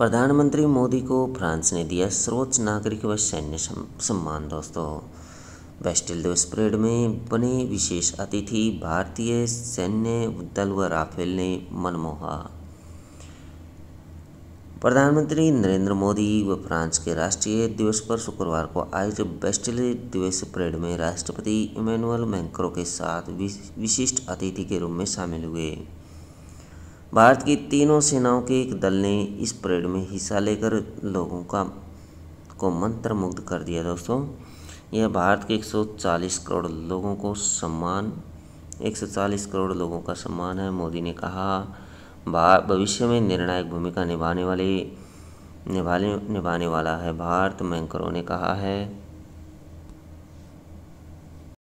प्रधानमंत्री मोदी को फ्रांस ने दिया सर्वोच्च नागरिक व सैन्य सम्मान दोस्तों वेस्टिल दिवस परेड में बने विशेष अतिथि भारतीय सैन्य दल व राफेल ने मनमोहा प्रधानमंत्री नरेंद्र मोदी व फ्रांस के राष्ट्रीय दिवस पर शुक्रवार को आयोजित वेस्टिल दिवस परेड में राष्ट्रपति इमैनुअल मैंक्रो के साथ विशिष्ट अतिथि के रूप में शामिल हुए भारत की तीनों सेनाओं के एक दल ने इस परेड में हिस्सा लेकर लोगों का को मंत्रमुग्ध कर दिया दोस्तों यह भारत के 140 करोड़ लोगों को सम्मान 140 करोड़ लोगों का सम्मान है मोदी ने कहा भविष्य में निर्णायक भूमिका निभाने वाले निभाने निभाने वाला है भारत मैंकरों ने कहा है